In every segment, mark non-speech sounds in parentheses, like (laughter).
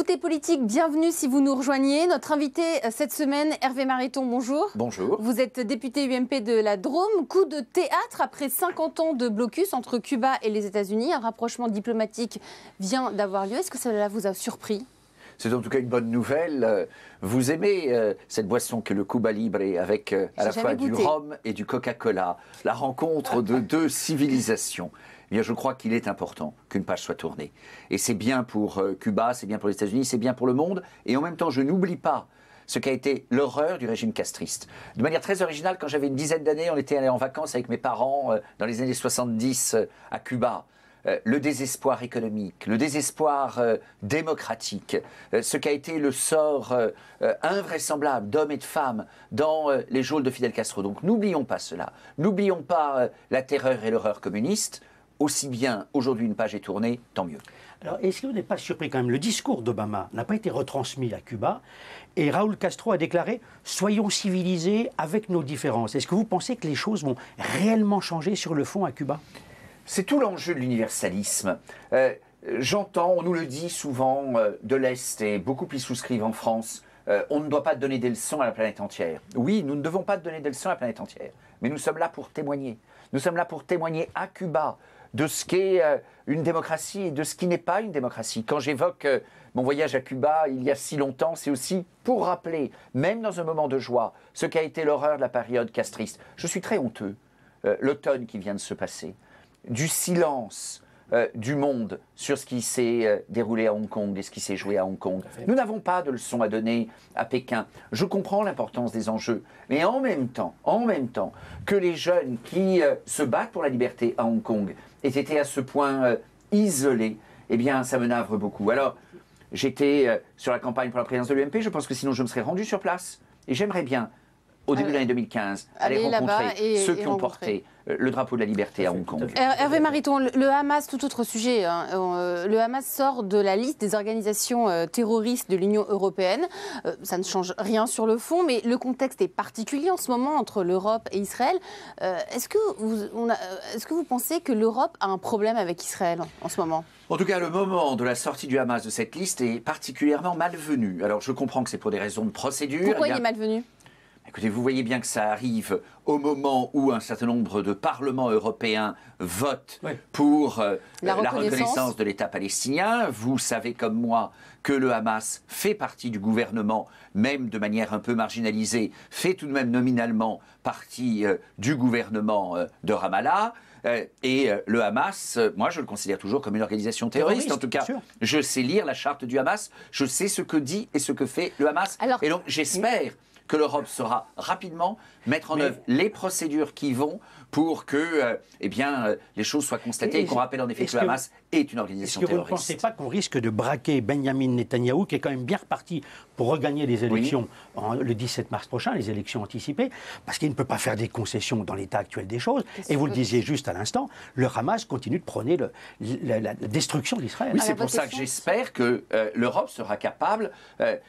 Tout est politique, bienvenue si vous nous rejoignez. Notre invité euh, cette semaine, Hervé Mariton, bonjour. Bonjour. Vous êtes député UMP de la Drôme. Coup de théâtre après 50 ans de blocus entre Cuba et les États-Unis. Un rapprochement diplomatique vient d'avoir lieu. Est-ce que cela vous a surpris c'est en tout cas une bonne nouvelle. Euh, vous aimez euh, cette boisson que le Cuba Libre avec à la fois du rhum et du Coca-Cola. La rencontre de deux civilisations. Eh je crois qu'il est important qu'une page soit tournée. Et c'est bien pour euh, Cuba, c'est bien pour les États-Unis, c'est bien pour le monde. Et en même temps, je n'oublie pas ce qu'a été l'horreur du régime castriste. De manière très originale, quand j'avais une dizaine d'années, on était allé en vacances avec mes parents euh, dans les années 70 euh, à Cuba. le désespoir économique, le désespoir démocratique, ce qu'a été le sort invraisemblable d'hommes et de femmes dans les geôles de Fidel Castro. Donc n'oublions pas cela, n'oublions pas la terreur et l'horreur communiste, aussi bien aujourd'hui une page est tournée, tant mieux. Alors, est-ce que vous n'êtes pas surpris quand même Le discours d'Obama n'a pas été retransmis à Cuba et Raoul Castro a déclaré Soyons civilisés avec nos différences. Est-ce que vous pensez que les choses vont réellement changer sur le fond à Cuba C'est tout l'enjeu de l'universalisme. Euh, j'entends, on nous le dit souvent euh, de l'Est et beaucoup y souscrivent en France euh, on ne doit pas donner des leçons à la planète entière. Oui, nous ne devons pas donner des leçons à la planète entière. Mais nous sommes là pour témoigner. Nous sommes là pour témoigner à Cuba de ce qu'est euh, une démocratie et de ce qui n'est pas une démocratie. Quand j'évoque euh, mon voyage à Cuba il y a si longtemps, c'est aussi pour rappeler, même dans un moment de joie, ce qu'a été l'horreur de la période castriste. Je suis très honteux. Euh, l'automne qui vient de se passer, du silence, euh, du monde sur ce qui s'est euh, déroulé à Hong Kong et ce qui s'est joué à Hong Kong. Nous n'avons pas de leçons à donner à Pékin. Je comprends l'importance des enjeux, mais en même temps, en même temps que les jeunes qui euh, se battent pour la liberté à Hong Kong aient été à ce point isolés, eh bien, ça me navre beaucoup. Alors, j'étais sur la campagne pour la présidence de l'UMP. Je pense que sinon, je me serais rendu sur place et j'aimerais bien, au ah début de l'année 2015, aller, rencontrer ceux qui ont porté euh, le drapeau de la liberté à Hong Kong. Hervé Mariton, le Hamas, tout autre sujet, hein, euh, le Hamas sort de la liste des organisations euh, terroristes de l'Union européenne. Ça ne change rien sur le fond, mais le contexte est particulier en ce moment entre l'Europe et Israël. Est-ce que, vous pensez que l'Europe a un problème avec Israël en ce moment en tout cas, le moment de la sortie du Hamas de cette liste est particulièrement malvenu. Alors, je comprends que c'est pour des raisons de procédure. Pourquoi eh il est malvenu Écoutez, vous voyez bien que ça arrive au moment où un certain nombre de parlements européens votent pour euh, la, euh, reconnaissance. de l'État palestinien. Vous savez comme moi que le Hamas fait partie du gouvernement, même de manière un peu marginalisée, fait tout de même nominalement partie euh, du gouvernement de Ramallah. et le Hamas, moi je le considère toujours comme une organisation terroriste. en tout cas, je sais lire la charte du Hamas, je sais ce que dit et ce que fait le Hamas. et donc j'espère que l'Europe saura rapidement mettre en œuvre les procédures qui vont pour que euh, eh bien, euh, les choses soient constatées et, qu'on rappelle en effet que, le Hamas est une organisation terroriste. Est-ce que vous ne pensez pas qu'on risque de braquer Benjamin Netanyahou, qui est quand même bien reparti pour regagner les élections le 17 mars prochain, les élections anticipées, parce qu'il ne peut pas faire des concessions dans l'état actuel des choses. Et vous le disiez juste à l'instant, le Hamas continue de prôner le, la, destruction d'Israël. Oui, ah, c'est pour ça que j'espère que euh, l'Europe sera capable,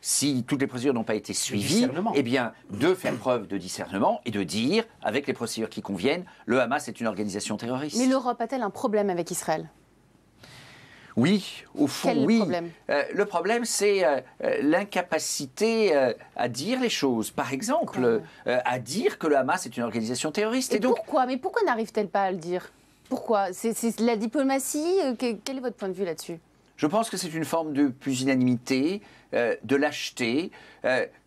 si toutes les procédures n'ont pas été suivies, eh bien, de faire preuve de discernement et de dire, avec les procédures qui conviennent, le Hamas est une organisation terroriste. Mais l'Europe a-t-elle un problème avec Israël oui, au fond, Quel oui. Problème euh, le problème, c'est euh, euh, l'incapacité à dire les choses. Par exemple, à dire que le Hamas est une organisation terroriste. Et, pourquoi Mais pourquoi n'arrive-t-elle pas à le dire Pourquoi C'est la diplomatie Quel est votre point de vue là-dessus je pense que c'est une forme de pusillanimité, de lâcheté,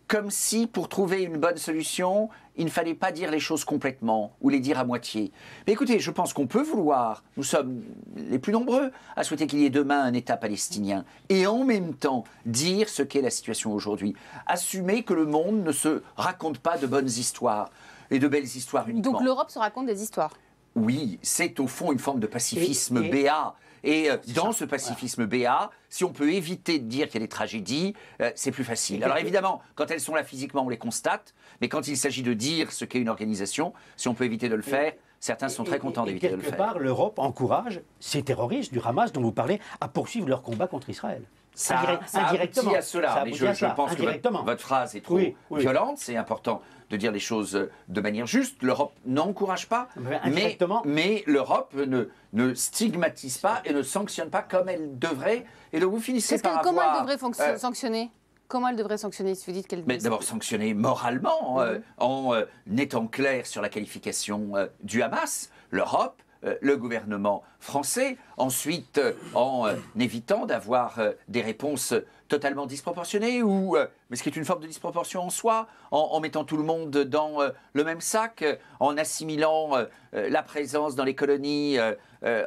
comme si pour trouver une bonne solution, il ne fallait pas dire les choses complètement ou les dire à moitié. Mais écoutez, je pense qu'on peut vouloir, nous sommes les plus nombreux à souhaiter qu'il y ait demain un État palestinien, et en même temps dire ce qu'est la situation aujourd'hui. Assumer que le monde ne se raconte pas de bonnes histoires et de belles histoires uniquement. Donc l'Europe se raconte des histoires oui, c'est au fond une forme de pacifisme BA. et... Euh, dans ce pacifisme BA, si on peut éviter de dire qu'il y a des tragédies, euh, c'est plus facile. Alors évidemment, quand elles sont là physiquement, on les constate, mais quand il s'agit de dire ce qu'est une organisation, si on peut éviter de le faire, certains sont très contents d'éviter de le faire. Quelque part, l'Europe encourage ces terroristes du Hamas dont vous parlez à poursuivre leur combat contre Israël ça, ça à cela. mais je, pense que votre, phrase est trop violente. C'est important de dire les choses euh, de manière juste. L'Europe n'encourage pas, mais, mais l'Europe ne, ne, stigmatise pas et ne sanctionne pas comme elle devrait. Et donc vous finissez par avoir, Comment elle devrait euh, sanctionner Comment elle devrait sanctionner si vous dites qu'elle D'abord sanctionner moralement, euh, mhm. en étant clair sur la qualification du Hamas. L'Europe euh, le gouvernement français, ensuite euh, en euh, évitant d'avoir des réponses totalement disproportionnées, ou, mais ce qui est une forme de disproportion en soi, en, en mettant tout le monde dans le même sac, en assimilant la présence dans les colonies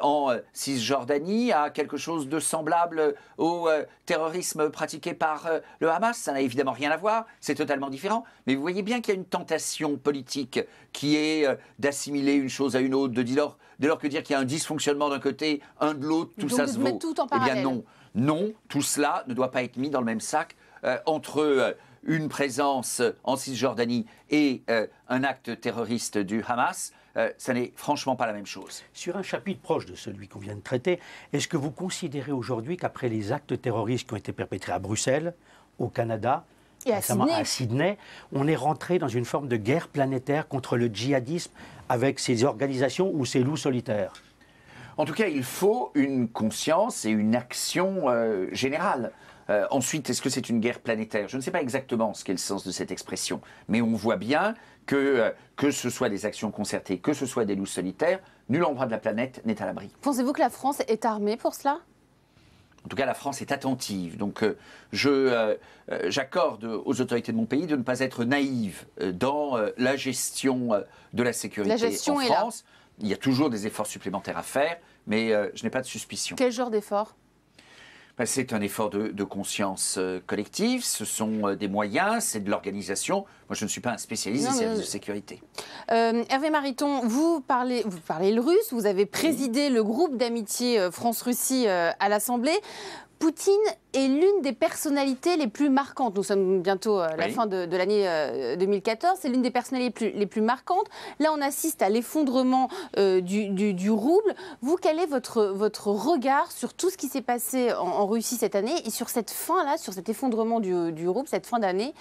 en Cisjordanie à quelque chose de semblable au terrorisme pratiqué par le Hamas. Ça n'a évidemment rien à voir, c'est totalement différent, mais vous voyez bien qu'il y a une tentation politique qui est d'assimiler une chose à une autre, de dire Dès lors que dire qu'il y a un dysfonctionnement d'un côté, un de l'autre, tout ça se vaut. Tout en eh bien non, non, tout cela ne doit pas être mis dans le même sac euh, entre euh, une présence euh, en Cisjordanie et un acte terroriste du Hamas. ça n'est franchement pas la même chose. Sur un chapitre proche de celui qu'on vient de traiter, est-ce que vous considérez aujourd'hui qu'après les actes terroristes qui ont été perpétrés à Bruxelles, au Canada, et à, Sydney. on est rentré dans une forme de guerre planétaire contre le djihadisme avec ses organisations ou ses loups solitaires. En tout cas, il faut une conscience et une action euh, générale. Euh, ensuite, est-ce que c'est une guerre planétaire Je ne sais pas exactement ce qu'est le sens de cette expression, mais on voit bien que, euh, que ce soit des actions concertées, que ce soit des loups solitaires, nul endroit de la planète n'est à l'abri. Pensez-vous que la France est armée pour cela en tout cas, la France est attentive. Donc, euh, je, euh, euh, j'accorde aux autorités de mon pays de ne pas être naïve dans la gestion de la sécurité en France. Il y a toujours des efforts supplémentaires à faire, mais je n'ai pas de suspicion. Quel genre d'efforts ben, c'est un effort de, conscience euh, collective, ce sont euh, des moyens, c'est de l'organisation. Moi, je ne suis pas un spécialiste des services de sécurité. Euh, Hervé Mariton, vous parlez, vous parlez le russe, vous avez présidé le groupe d'amitié France-Russie à l'Assemblée. Poutine est l'une des personnalités les plus marquantes. Nous sommes bientôt à euh, la fin de, l'année 2014. Euh, C'est l'une des personnalités les plus, marquantes. Là, on assiste à l'effondrement euh, du, rouble. Vous, quel est votre, regard sur tout ce qui s'est passé en, Russie cette année et sur cette fin-là, sur cet effondrement du, rouble, cette fin d'année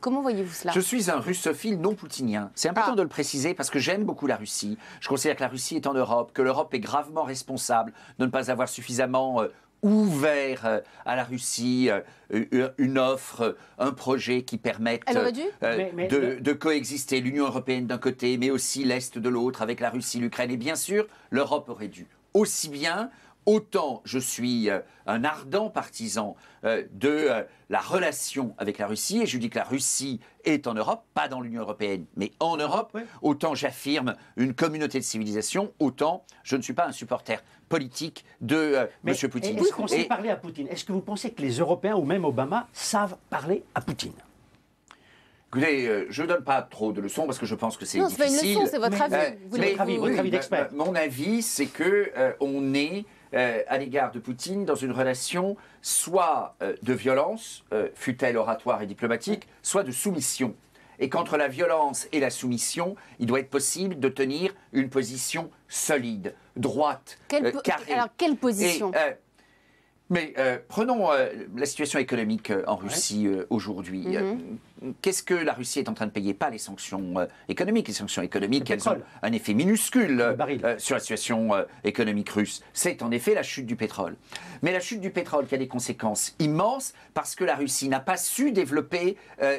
Comment voyez-vous cela Je suis un russophile non poutinien. C'est important ah. de le préciser parce que j'aime beaucoup la Russie. Je considère que la Russie est en Europe, que l'Europe est gravement responsable de ne pas avoir suffisamment ouvert euh, à la Russie euh, une offre, euh, un projet qui permette de, de, coexister l'Union européenne d'un côté, mais aussi l'Est de l'autre, avec la Russie, l'Ukraine. Et bien sûr, l'Europe aurait dû aussi bien autant je suis euh, un ardent partisan euh, de euh, la relation avec la Russie, et je dis que la Russie est en Europe, pas dans l'Union européenne, mais en Europe, autant j'affirme une communauté de civilisation, autant je ne suis pas un supporter politique de Monsieur M. Poutine. Est-ce qu'on sait parler à Poutine Est-ce que vous pensez que les Européens ou même Obama savent parler à Poutine Écoutez, je ne donne pas trop de leçons parce que je pense que c'est difficile. Non, c'est pas une leçon, c'est votre avis. votre avis, bah, d'expert. Bah, mon avis, c'est que on est euh, à l'égard de Poutine dans une relation soit euh, de violence, euh, fut-elle oratoire et diplomatique, soit de soumission. Et qu'entre la violence et la soumission, il doit être possible de tenir une position solide, droite, quelle carrée. Alors, quelle position mais euh, prenons euh, la situation économique euh, en Russie aujourd'hui. Mhm. Qu'est-ce que la Russie est en train de payer Pas les sanctions économiques. Les sanctions économiques, elles ont un effet minuscule sur la situation économique russe. C'est en effet la chute du pétrole. Mais la chute du pétrole qui a des conséquences immenses parce que la Russie n'a pas su développer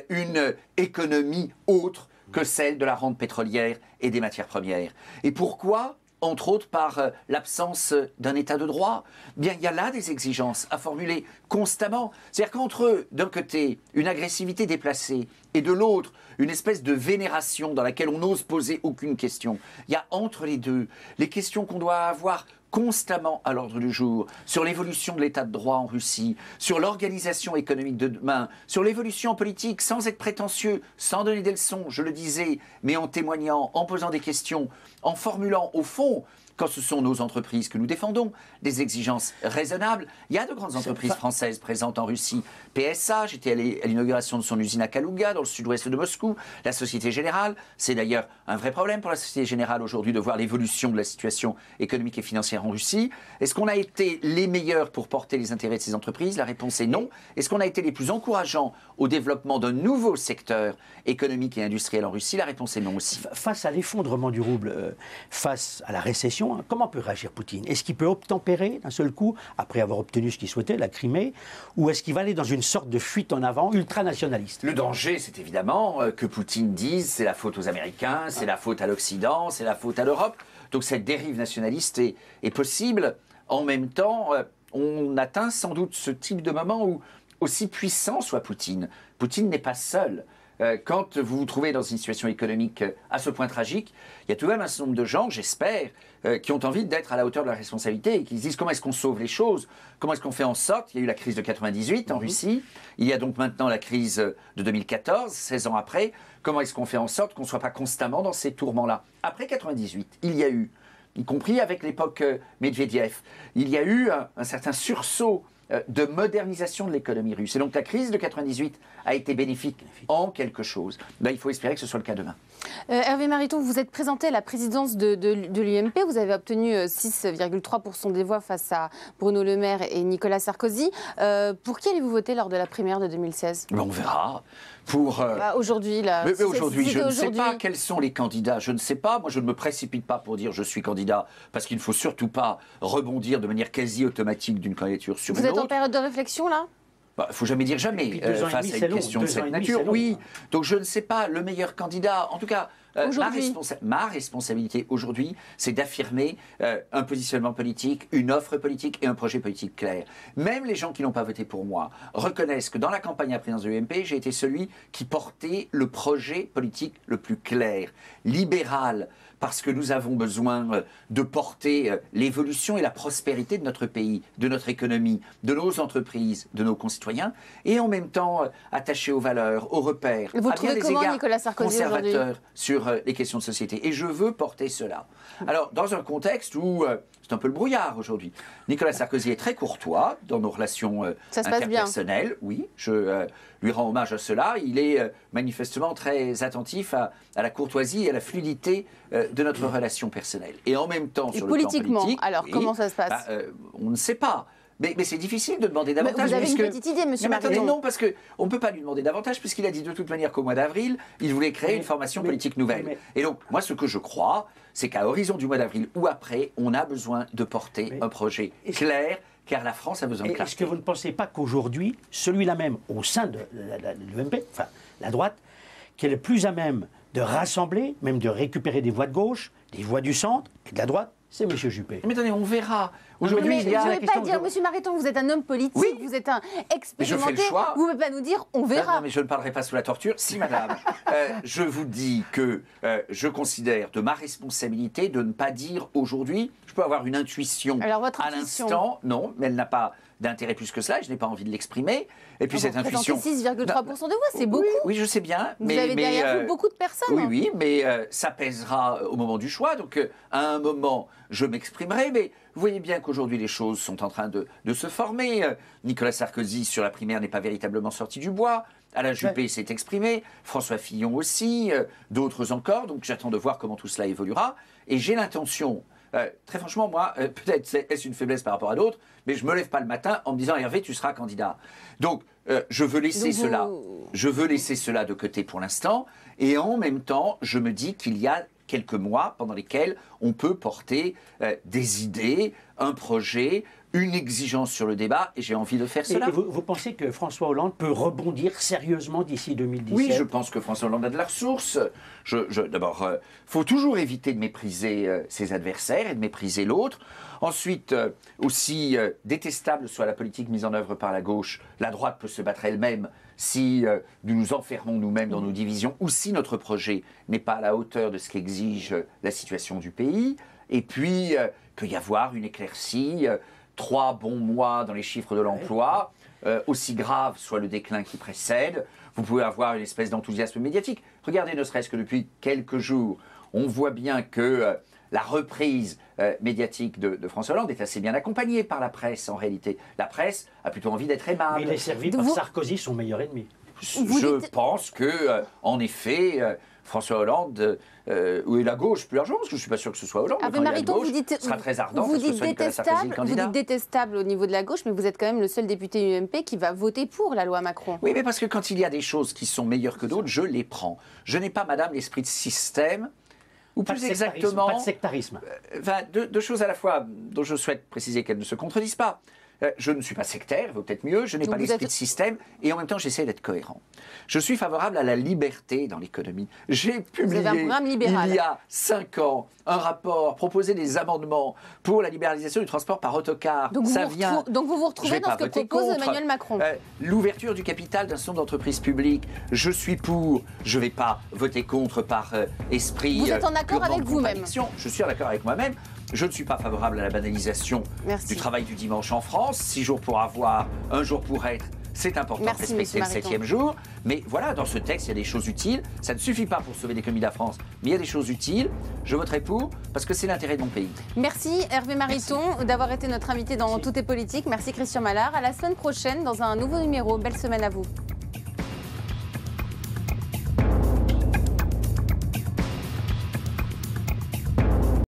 une économie autre que celle de la rente pétrolière et des matières premières. Et pourquoi entre autres par euh, l'absence euh, d'un état de droit, bien il y a là des exigences à formuler constamment. C'est-à-dire qu'entre d'un côté une agressivité déplacée et de l'autre une espèce de vénération dans laquelle on n'ose poser aucune question, il y a entre les deux les questions qu'on doit avoir constamment à l'ordre du jour, sur l'évolution de l'état de droit en Russie, sur l'organisation économique de demain, sur l'évolution politique, sans être prétentieux, sans donner des leçons, je le disais, mais en témoignant, en posant des questions, en formulant au fond quand ce sont nos entreprises que nous défendons, des exigences raisonnables. Il y a de grandes entreprises françaises présentes en Russie. PSA, j'étais allé à l'inauguration de son usine à Kalouga, dans le sud-ouest de Moscou. La Société Générale, c'est d'ailleurs un vrai problème pour la Société Générale aujourd'hui de voir l'évolution de la situation économique et financière en Russie. Est-ce qu'on a été les meilleurs pour porter les intérêts de ces entreprises La réponse est non. Est-ce qu'on a été les plus encourageants au développement d'un nouveau secteur économique et industriel en Russie La réponse est non aussi. Face à l'effondrement du rouble, euh, face à la récession, Hein. comment peut réagir Poutine Est-ce qu'il peut obtempérer d'un seul coup, après avoir obtenu ce qu'il souhaitait, la Crimée, ou est-ce qu'il va aller dans une sorte de fuite en avant ultranationaliste Le danger, c'est évidemment euh, que Poutine dise c'est la faute aux Américains, c'est la faute à l'Occident, c'est la faute à l'Europe. Donc cette dérive nationaliste est possible. En même temps, euh, on atteint sans doute ce type de moment où, aussi puissant soit Poutine, Poutine n'est pas seul. Euh, quand vous vous trouvez dans une situation économique euh, à ce point tragique, il y a tout de même un certain nombre de gens, j'espère, euh, qui ont envie d'être à la hauteur de la responsabilité et qui se disent comment est-ce qu'on sauve les choses, comment est-ce qu'on fait en sorte. Il y a eu la crise de 98 en mhm. Russie, il y a donc maintenant la crise de 2014, 16 ans après. Comment est-ce qu'on fait en sorte qu'on ne soit pas constamment dans ces tourments-là Après 98, il y a eu, y compris avec l'époque Medvedev, il y a eu un certain sursaut euh, de modernisation de l'économie russe. Et donc la crise de 98 a été bénéfique, en quelque chose. Ben, il faut espérer que ce soit le cas demain. Euh, Hervé Mariton, vous êtes présenté à la présidence de, l'UMP. Vous avez obtenu 6,3% euh, des voix face à Bruno Le Maire et Nicolas Sarkozy. Euh, pour qui allez-vous voter lors de la primaire de 2016 On verra. Pour bah, aujourd'hui, aujourd'hui, je ne sais pas quels sont les candidats. Je ne sais pas. Moi, je ne me précipite pas pour dire je suis candidat, parce qu'il ne faut surtout pas rebondir de manière quasi automatique d'une candidature sur vous une autre. Vous êtes en période de réflexion là il bah, ne faut jamais dire jamais euh, face à une question de cette nature. oui, donc je ne sais pas le meilleur candidat. En tout cas, euh, ma, responsabilité aujourd'hui, c'est d'affirmer euh, un positionnement politique, une offre politique et un projet politique clair. Même les gens qui n'ont pas voté pour moi reconnaissent que dans la campagne à présidence de l'UMP, j'ai été celui qui portait le projet politique le plus clair, libéral, parce que nous avons besoin euh, de porter euh, l'évolution et la prospérité de notre pays, de notre économie, de nos entreprises, de nos concitoyens, et en même temps euh, attachés aux valeurs, aux repères, à égards conservateurs sur les questions de société. Et je veux porter cela. Alors, dans un contexte où euh, c'est un peu le brouillard aujourd'hui, Nicolas Sarkozy est très courtois dans nos relations euh, interpersonnelles. Oui, je euh, lui rends hommage à cela. Il est manifestement très attentif à, la courtoisie et à la fluidité de notre relation personnelle. Et en même temps, sur le plan politique, alors comment ça se bah, passe On ne sait pas. Mais, c'est difficile de demander davantage. vous avez une petite idée, monsieur mais non, parce qu'on ne peut pas lui demander davantage, puisqu'il a dit de toute manière qu'au mois d'avril, il voulait créer une formation politique nouvelle. Et donc, moi, ce que je crois, c'est qu'à horizon du mois d'avril ou après, on a besoin de porter un projet clair car la France a besoin de clarté. Est-ce que vous ne pensez pas qu'aujourd'hui, celui-là même, au sein de l'UMP, enfin la droite, qui est le plus à même de rassembler, même de récupérer des voix de gauche, des voix du centre et de la droite, c'est monsieur Juppé. Mais attendez, on verra. Aujourd'hui, je ne vais pas dire, Monsieur Mariton, vous êtes un homme politique, vous êtes un expérimenté. Choix. Vous ne pouvez pas nous dire, on verra. Non, mais je ne parlerai pas sous la torture. Si, madame, (laughs) euh, je vous dis que euh, je considère de ma responsabilité de ne pas dire aujourd'hui, je peux avoir une intuition Alors, votre à l'instant, non, mais elle n'a pas d'intérêt plus que cela, je n'ai pas envie de l'exprimer. Et puis ah cette intuition. 6,3% de voix, c'est beaucoup. Oui, je sais bien. Vous avez derrière vous euh, beaucoup de personnes. Oui, hein. oui, mais ça pèsera au moment du choix. Donc à un moment, je m'exprimerai, mais vous voyez bien qu'aujourd'hui les choses sont en train de, se former. Euh, Nicolas Sarkozy sur la primaire n'est pas véritablement sorti du bois. Alain Juppé s'est exprimé, François Fillon aussi, euh, d'autres encore. Donc j'attends de voir comment tout cela évoluera. Et j'ai l'intention, euh, très franchement, moi, (laughs) peut-être est-ce une faiblesse par rapport à d'autres, mais je ne me lève pas le matin en me disant Hervé, tu seras candidat. Donc je veux laisser cela, je veux laisser cela de côté pour l'instant. Et en même temps, je me dis qu'il y a quelques mois pendant lesquels on peut porter euh, des idées, un projet, une exigence sur le débat, et j'ai envie de faire cela. vous, pensez que François Hollande peut rebondir sérieusement d'ici 2017 Oui, je pense que François Hollande a de la ressource. je, D'abord, il euh, faut toujours éviter de mépriser euh, ses adversaires et de mépriser l'autre. Ensuite, aussi détestable soit la politique mise en œuvre par la gauche, la droite peut se battre elle-même si euh, nous nous enfermons nous-mêmes dans nos divisions ou si notre projet n'est pas à la hauteur de ce qu'exige euh, la situation du pays. Et puis, euh, qu'il peut y avoir une éclaircie, trois bons mois dans les chiffres de l'emploi, aussi grave soit le déclin qui précède, vous pouvez avoir une espèce d'enthousiasme médiatique. Regardez, ne serait-ce que depuis quelques jours, on voit bien que la reprise euh, médiatique de, François Hollande est assez bien accompagnée par la presse en réalité. La presse a plutôt envie d'être aimable. Mais il est servi de Sarkozy, son meilleur ennemi. Je pense que, euh, en effet, euh, François Hollande ou est la gauche plus largement, parce que je ne suis pas sûr que ce soit Hollande. Ah, vous dites détestable au niveau de la gauche, mais vous êtes quand même le seul député UMP qui va voter pour la loi Macron. Oui, mais parce que quand il y a des choses qui sont meilleures que d'autres, je les prends. Je n'ai pas, madame, l'esprit de système ou plus exactement. sectarisme. Euh, deux, choses à la fois dont je souhaite préciser qu'elles ne se contredisent pas. Euh, je ne suis pas sectaire, vaut peut-être mieux, je n'ai pas l'esprit de système, et en même temps j'essaie d'être cohérent. Je suis favorable à la liberté dans l'économie. J'ai publié il y a 5 ans un rapport, proposé des amendements pour la libéralisation du transport par autocar. Donc, Ça vous, vient... donc vous vous retrouvez dans ce que propose Emmanuel Macron euh, L'ouverture du capital d'un centre d'entreprise d'entreprises je suis pour, je ne vais pas voter contre par euh, esprit. Vous êtes en accord avec vous-même Je suis en accord avec moi-même. Je ne suis pas favorable à la banalisation du travail du dimanche en France. Six jours pour avoir, un jour pour être. C'est important respecter le septième jour. Mais voilà, dans ce texte, il y a des choses utiles. Ça ne suffit pas pour sauver l'économie de la France, mais il y a des choses utiles. Je voterai pour parce que c'est l'intérêt de mon pays. Merci Hervé Mariton d'avoir été notre invité dans Tout est politique. Merci Christian Mallard. À la semaine prochaine dans un nouveau numéro. Belle semaine à vous.